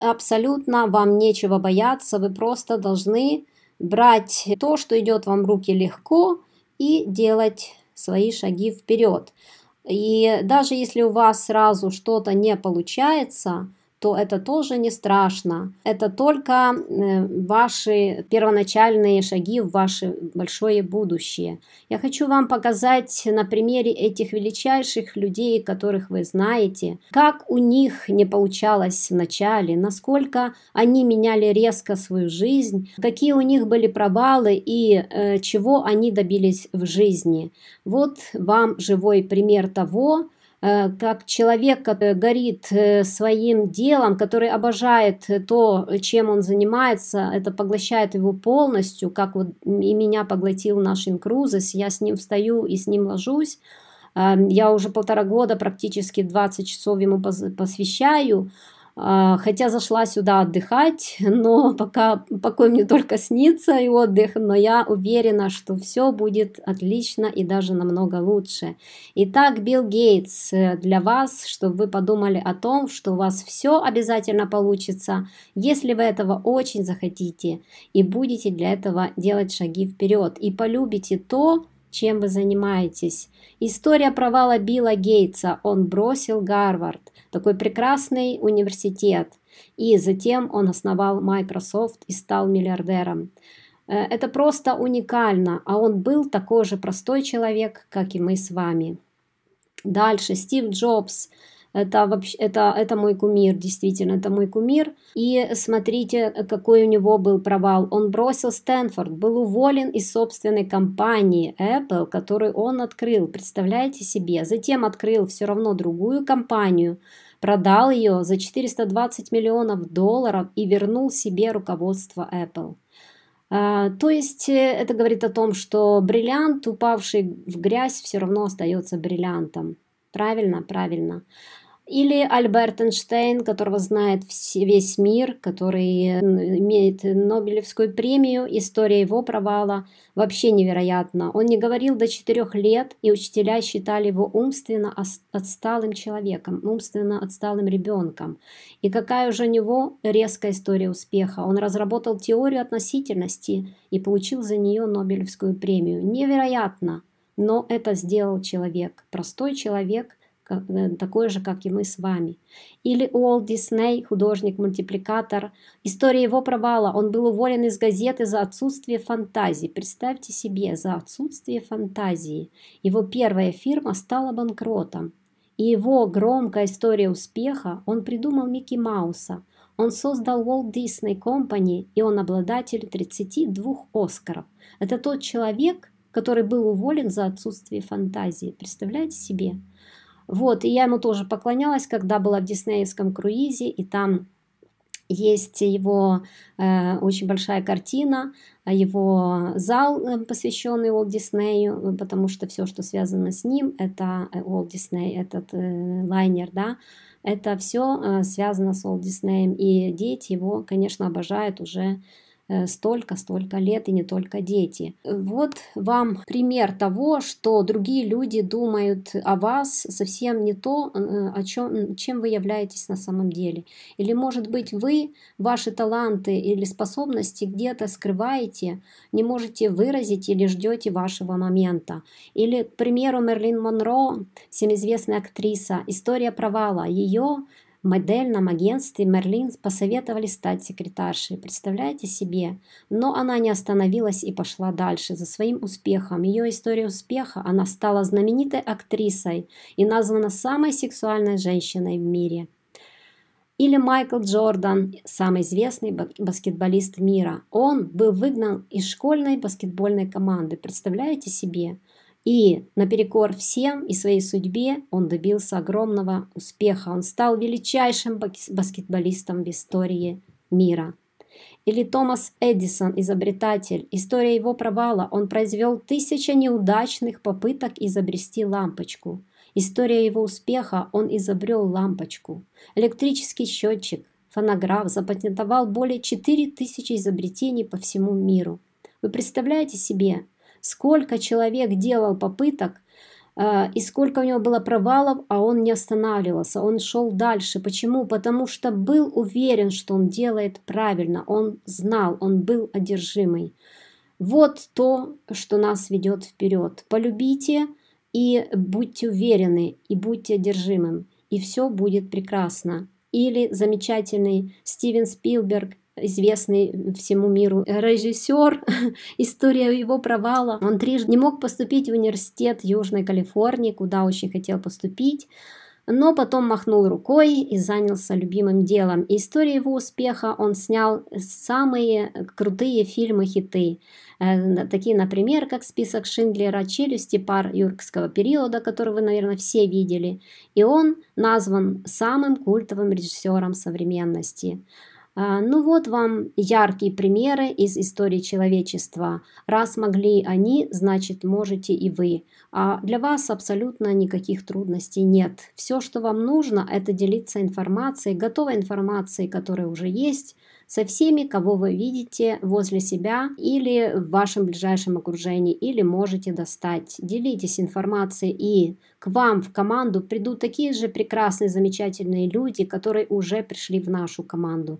абсолютно вам нечего бояться, вы просто должны брать то, что идет вам в руки легко и делать свои шаги вперед. И даже если у вас сразу что-то не получается, то это тоже не страшно. Это только э, ваши первоначальные шаги в ваше большое будущее. Я хочу вам показать на примере этих величайших людей, которых вы знаете, как у них не получалось вначале насколько они меняли резко свою жизнь, какие у них были провалы и э, чего они добились в жизни. Вот вам живой пример того, Э, как человек, который горит э, своим делом, который обожает э, то, чем он занимается, это поглощает его полностью, как вот и меня поглотил наш инкрузес, я с ним встаю и с ним ложусь, я уже полтора года практически 20 часов ему посвящаю, а, хотя зашла сюда отдыхать, но пока покой мне только снится и отдых, но я уверена, что все будет отлично и даже намного лучше. Итак, Билл Гейтс, э, для вас, чтобы вы подумали о том, что у вас все обязательно получится, если вы этого очень захотите и будете для этого делать шаги вперед и полюбите то, чем вы занимаетесь. История провала Билла Гейтса. Он бросил Гарвард, такой прекрасный университет. И затем он основал Microsoft и стал миллиардером. Э, это просто уникально, а он был такой же простой человек, как и мы с вами. Дальше Стив Джобс это вообще, это, это мой кумир, действительно, это мой кумир. И смотрите, какой у него был провал. Он бросил Стэнфорд, был уволен из собственной компании Apple, которую он открыл, представляете себе. Затем открыл все равно другую компанию, продал ее за 420 миллионов долларов и вернул себе руководство Apple. А, то есть э, это говорит о том, что бриллиант, упавший в грязь, все равно остается бриллиантом. Правильно, правильно. Или Альберт Эйнштейн, которого знает весь мир, который имеет Нобелевскую премию, история его провала вообще невероятна. Он не говорил до четырех лет, и учителя считали его умственно отсталым человеком, умственно отсталым ребенком. И какая же у него резкая история успеха. Он разработал теорию относительности и получил за нее Нобелевскую премию. Невероятно! Но это сделал человек, простой человек, э, такой же, как и мы с вами. Или Уолт Дисней, художник-мультипликатор. История его провала. Он был уволен из газеты за отсутствие фантазии. Представьте себе, за отсутствие фантазии. Его первая фирма стала банкротом. И его громкая история успеха, он придумал Микки Мауса. Он создал Walt Disney Company, и он обладатель 32 Оскаров. Это тот человек, который был уволен за отсутствие фантазии. Представляете себе? Вот, и я ему тоже поклонялась, когда была в диснеевском круизе, и там есть его э, очень большая картина, его зал, э, посвященный Уолт Диснею, потому что все, что связано с ним, это э, Уолт Дисней, этот э, лайнер, да, это все э, связано с Уолт Диснеем, и дети его, конечно, обожают уже столько-столько э, лет, и не только дети. Вот вам пример того, что другие люди думают о вас совсем не то, э, о чем, чем вы являетесь на самом деле. Или, может быть, вы ваши таланты или способности где-то скрываете, не можете выразить или ждете вашего момента. Или, к примеру, Мерлин Монро, всем известная актриса, история провала. Ее Модель модельном агентстве Мерлин посоветовали стать секретаршей, представляете себе? Но она не остановилась и пошла дальше за своим успехом. Ее история успеха, она стала знаменитой актрисой и названа самой сексуальной женщиной в мире. Или Майкл Джордан, самый известный баскетболист мира. Он был выгнан из школьной баскетбольной команды, представляете себе? И наперекор всем и своей судьбе он добился огромного успеха. Он стал величайшим баскетболистом в истории мира. Или Томас Эдисон, изобретатель. История его провала. Он произвел тысяча неудачных попыток изобрести лампочку. История его успеха. Он изобрел лампочку. Электрический счетчик, фонограф запатентовал более 4000 изобретений по всему миру. Вы представляете себе, сколько человек делал попыток, э, и сколько у него было провалов, а он не останавливался, он шел дальше. Почему? Потому что был уверен, что он делает правильно, он знал, он был одержимый. Вот то, что нас ведет вперед. Полюбите и будьте уверены, и будьте одержимым, и все будет прекрасно. Или замечательный Стивен Спилберг известный всему миру режиссер, история его провала. Он трижды не мог поступить в университет Южной Калифорнии, куда очень хотел поступить, но потом махнул рукой и занялся любимым делом. И история его успеха он снял самые крутые фильмы-хиты, э, такие, например, как «Список Шиндлера», «Челюсти», «Пар юркского периода», который вы, наверное, все видели. И он назван самым культовым режиссером современности. А, ну вот вам яркие примеры из истории человечества. Раз могли они, значит можете и вы. А для вас абсолютно никаких трудностей нет. Все, что вам нужно, это делиться информацией, готовой информацией, которая уже есть, со всеми, кого вы видите возле себя или в вашем ближайшем окружении, или можете достать. Делитесь информацией, и к вам в команду придут такие же прекрасные, замечательные люди, которые уже пришли в нашу команду.